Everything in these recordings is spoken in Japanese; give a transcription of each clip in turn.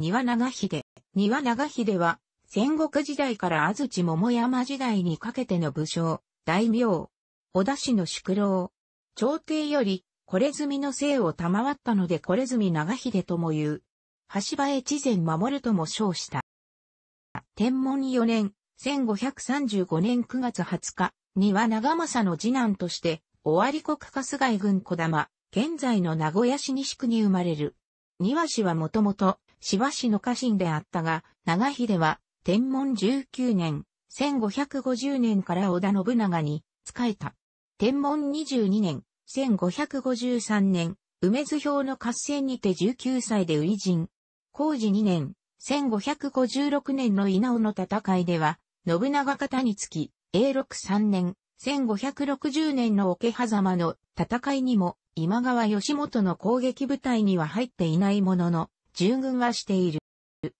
庭長秀。庭長秀は、戦国時代から安土桃山時代にかけての武将、大名、小田氏の宿老。朝廷より、これ済みの姓を賜ったのでこれ済み長秀とも言う。橋場越前守るとも称した。天文4年、1535年9月20日、庭長政の次男として、尾張国春日井郡小玉、現在の名古屋市西区に生まれる。庭氏はもともと、しばしの家臣であったが、長秀は、天文19年、1550年から織田信長に仕えた。天文22年、1553年、梅津表の合戦にて19歳で初陣。工事2年、1556年の稲尾の戦いでは、信長方につき、永禄3年、1560年の桶狭間の戦いにも、今川義元の攻撃部隊には入っていないものの、従軍はしている。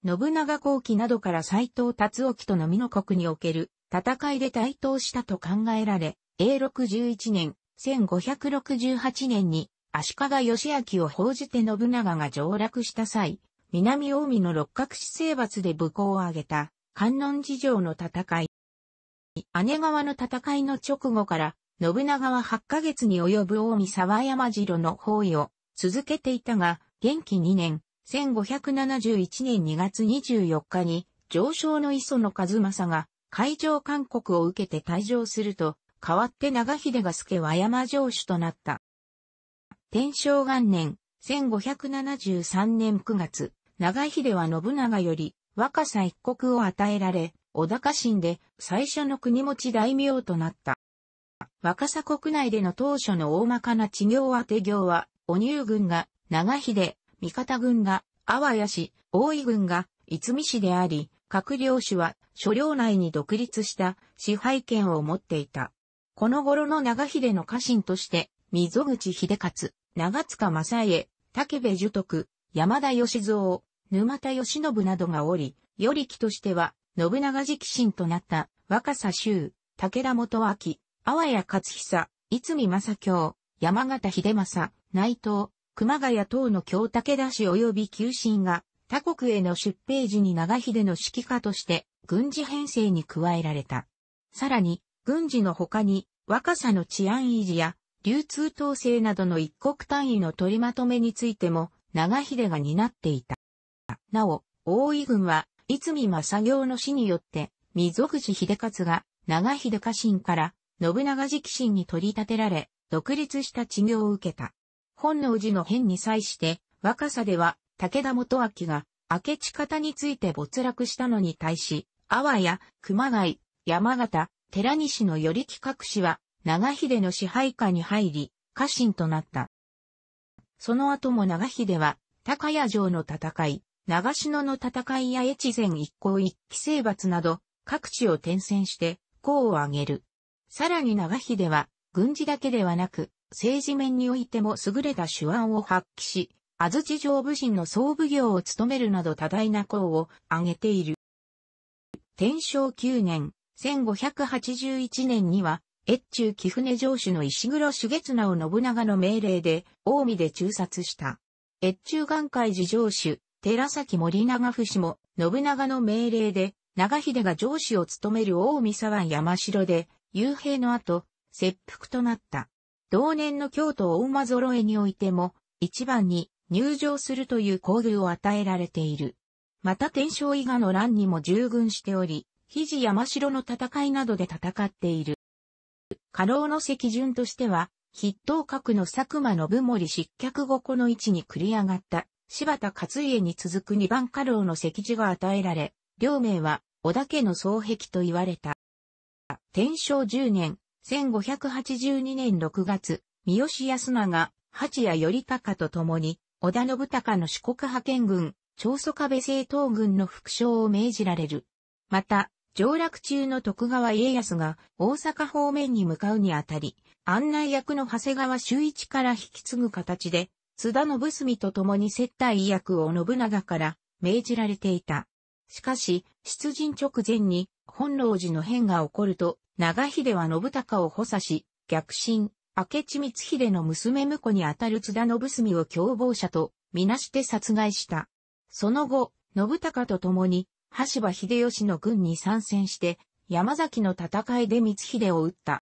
信長後期などから斎藤達興とのみの国における戦いで台頭したと考えられ、永禄11年、1568年に足利義明を報じて信長が上落した際、南近江の六角市征伐で武功を挙げた観音寺城の戦い。姉川の戦いの直後から、信長は8ヶ月に及ぶ近江沢山城の包囲を続けていたが、元気2年、1571年2月24日に、上昇の磯野和正が、海上勧告を受けて退場すると、代わって長秀が助和山城主となった。天正元年、1573年9月、長秀は信長より若さ一国を与えられ、小高新で最初の国持ち大名となった。若さ国内での当初の大まかな地業当て業は、お乳軍が長秀、味方軍が、阿波屋市、大井軍が、いつみ市であり、各領主は、所領内に独立した支配権を持っていた。この頃の長秀の家臣として、溝口秀勝、長塚正江、武部樹徳、山田義蔵、沼田義信などがおり、より木としては、信長直臣となった若狭修、武田元明、阿波谷勝久、逸見正京、山形秀政、内藤、熊谷等の京武田氏及び旧信が他国への出兵時に長秀の指揮下として軍事編成に加えられた。さらに、軍事の他に若さの治安維持や流通統制などの一国単位の取りまとめについても長秀が担っていた。なお、大井軍は、泉正行の死によって、溝口秀勝が長秀家臣から信長直臣に取り立てられ、独立した治療を受けた。本能寺の変に際して、若さでは武田元明が明智方について没落したのに対し、阿波や熊谷、山形、寺西のり企画士は長秀の支配下に入り、家臣となった。その後も長秀は、高谷城の戦い、長篠の戦いや越前一向一騎征伐など、各地を転戦して、功を挙げる。さらに長秀は、軍事だけではなく、政治面においても優れた手腕を発揮し、安土城武神の総武行を務めるなど多大な功を挙げている。天正9年、1581年には、越中貴船城主の石黒重綱を信長の命令で、近江で中殺した。越中眼界寺城主、寺崎森長氏も、信長の命令で、長秀が城主を務める大江沢山城で、幽閉の後、切腹となった。同年の京都大間揃えにおいても、一番に入場するという交流を与えられている。また天正伊賀の乱にも従軍しており、肘山城の戦いなどで戦っている。過労の席順としては、筆頭角の佐久間信盛失脚後この位置に繰り上がった柴田勝家に続く二番家老の席次が与えられ、両名は織田家の双璧と言われた。天正十年、1582年6月、三好康長、八谷頼高と共に、織田信孝の四国派遣軍、長宗壁政党軍の副将を命じられる。また、上洛中の徳川家康が大阪方面に向かうにあたり、案内役の長谷川修一から引き継ぐ形で、津田信澄と共に接待役を信長から命じられていた。しかし、出陣直前に本能寺の変が起こると、長秀は信孝を補佐し、逆進、明智光秀の娘婿にあたる津田信澄を共謀者とみなして殺害した。その後、信孝と共に、橋場秀吉の軍に参戦して、山崎の戦いで光秀を撃った。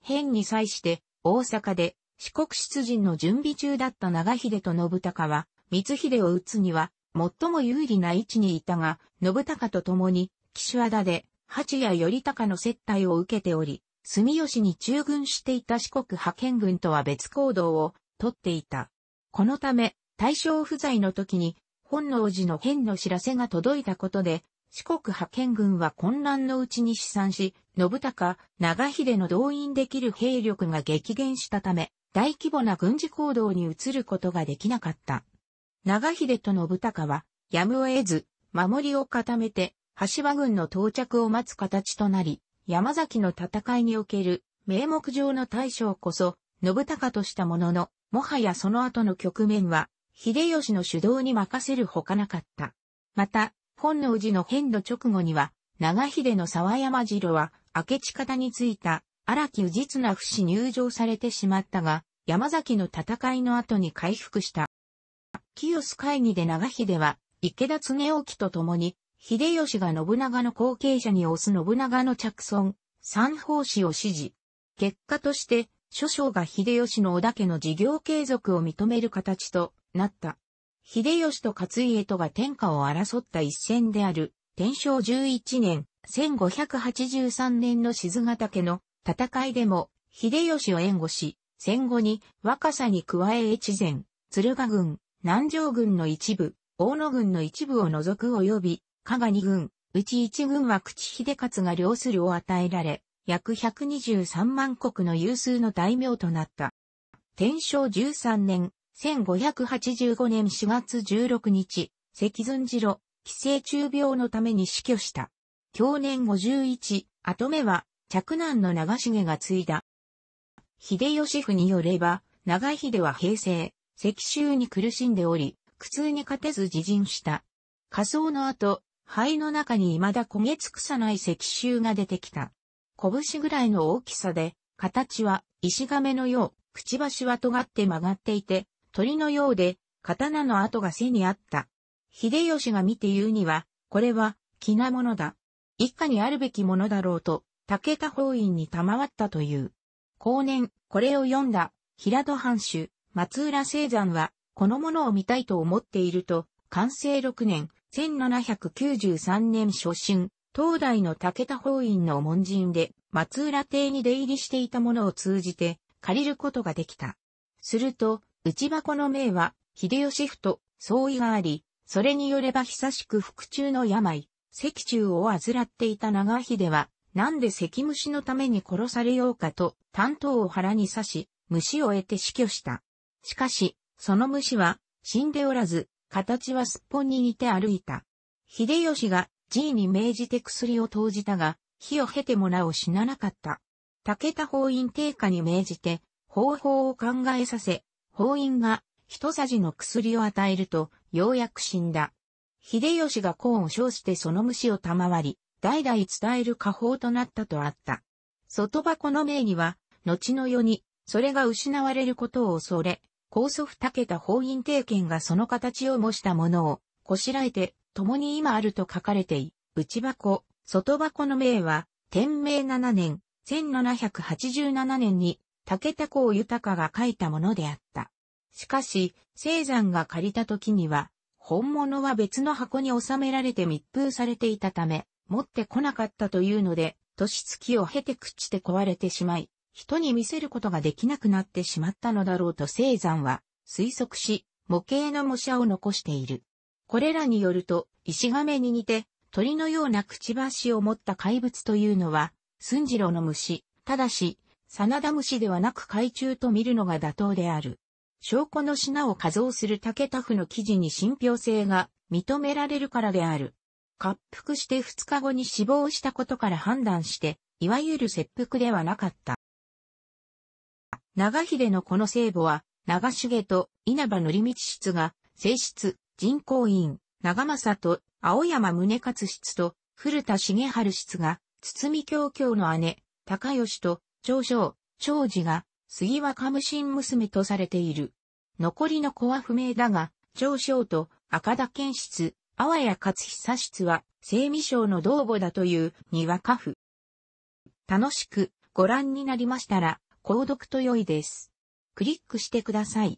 変に際して、大阪で四国出陣の準備中だった長秀と信孝は、光秀を撃つには、最も有利な位置にいたが、信孝と共に、岸和田で八谷頼高の接待を受けており、住吉に駐軍していた四国派遣軍とは別行動をとっていた。このため、大正不在の時に、本能寺の変の知らせが届いたことで、四国派遣軍は混乱のうちに試算し、信孝、長秀の動員できる兵力が激減したため、大規模な軍事行動に移ることができなかった。長秀と信孝は、やむを得ず、守りを固めて、橋場軍の到着を待つ形となり、山崎の戦いにおける名目上の大将こそ、信孝としたものの、もはやその後の局面は、秀吉の主導に任せるほかなかった。また、本能寺の変の直後には、長秀の沢山城は、明智方についた、荒木氏実な不死入場されてしまったが、山崎の戦いの後に回復した。清須会議で長秀は、池田恒興と共に、秀吉が信長の後継者に推す信長の着村、三法師を支持。結果として、諸将が秀吉の織田家の事業継続を認める形となった。秀吉と勝家とが天下を争った一戦である、天正11年、1583年の静ヶ岳の戦いでも、秀吉を援護し、戦後に若さに加え越前、鶴ヶ軍、南城軍の一部、大野軍の一部を除く及び、加賀二軍、うち一軍は口秀勝が領するを与えられ、約123万国の有数の大名となった。天正13年、1585年4月16日、赤寸次郎、寄生虫病のために死去した。去年51、後目は、嫡男の長重が継いだ。秀吉府によれば、長秀は平成、赤州に苦しんでおり、苦痛に勝てず自陣した。仮想の後、肺の中に未だ焦げ尽くさない石臭が出てきた。拳ぐらいの大きさで、形は石亀のよう、くちばしは尖って曲がっていて、鳥のようで、刀の跡が背にあった。秀吉が見て言うには、これは、気なものだ。一家にあるべきものだろうと、武田法院に賜ったという。後年、これを読んだ、平戸藩主、松浦聖山は、このものを見たいと思っていると、完成6年、1793年初春、東大の武田法院の門人で、松浦邸に出入りしていたものを通じて、借りることができた。すると、内箱の名は、秀吉府と相違があり、それによれば久しく腹中の病、石中を患っていた長秀は、なんで石虫のために殺されようかと、担当を腹に刺し、虫を得て死去した。しかし、その虫は、死んでおらず、形はすっぽんに似て歩いた。秀吉が G に命じて薬を投じたが、火を経てもなお死ななかった。武田法院定下に命じて、方法を考えさせ、法院が一筋の薬を与えると、ようやく死んだ。秀吉が功を称してその虫を賜り、代々伝える家宝となったとあった。外箱の名には、後の世に、それが失われることを恐れ、高祖父武田法院提権がその形を模したものを、こしらえて、共に今あると書かれてい、内箱、外箱の名は、天明7年、1787年に、武田公豊が書いたものであった。しかし、青山が借りた時には、本物は別の箱に収められて密封されていたため、持ってこなかったというので、年月を経て朽ちて壊れてしまい、人に見せることができなくなってしまったのだろうと聖山は推測し、模型の模写を残している。これらによると、石亀に似て、鳥のようなくちばしを持った怪物というのは、寸次郎の虫、ただし、真田虫ではなく海中と見るのが妥当である。証拠の品を画像する竹田府の記事に信憑性が認められるからである。滑腹して二日後に死亡したことから判断して、いわゆる切腹ではなかった。長秀のこの聖母は、長重と稲葉則道室が、正室、人工院、長政と青山宗勝室と古田重春室が、堤京京の姉、高吉と長将、長次が、杉若無心娘とされている。残りの子は不明だが、長将と赤田健室、阿波谷勝久室は、聖美省の同母だというにわか府。楽しくご覧になりましたら、購読と良いです。クリックしてください。